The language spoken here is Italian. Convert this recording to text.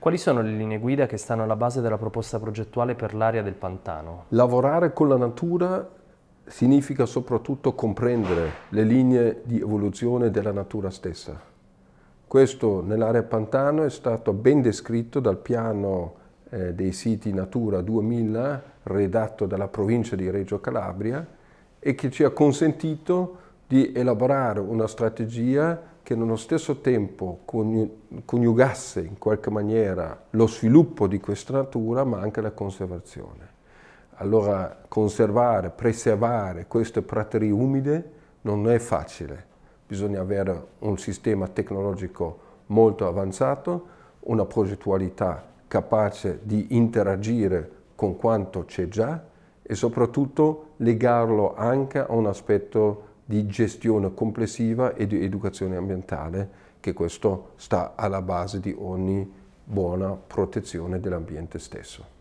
Quali sono le linee guida che stanno alla base della proposta progettuale per l'area del pantano? Lavorare con la natura significa soprattutto comprendere le linee di evoluzione della natura stessa. Questo nell'area pantano è stato ben descritto dal piano eh, dei siti Natura 2000 redatto dalla provincia di Reggio Calabria e che ci ha consentito di elaborare una strategia che nello stesso tempo coniugasse in qualche maniera lo sviluppo di questa natura ma anche la conservazione. Allora conservare, preservare queste praterie umide non è facile, bisogna avere un sistema tecnologico molto avanzato, una progettualità capace di interagire con quanto c'è già e soprattutto legarlo anche a un aspetto di gestione complessiva e di educazione ambientale, che questo sta alla base di ogni buona protezione dell'ambiente stesso.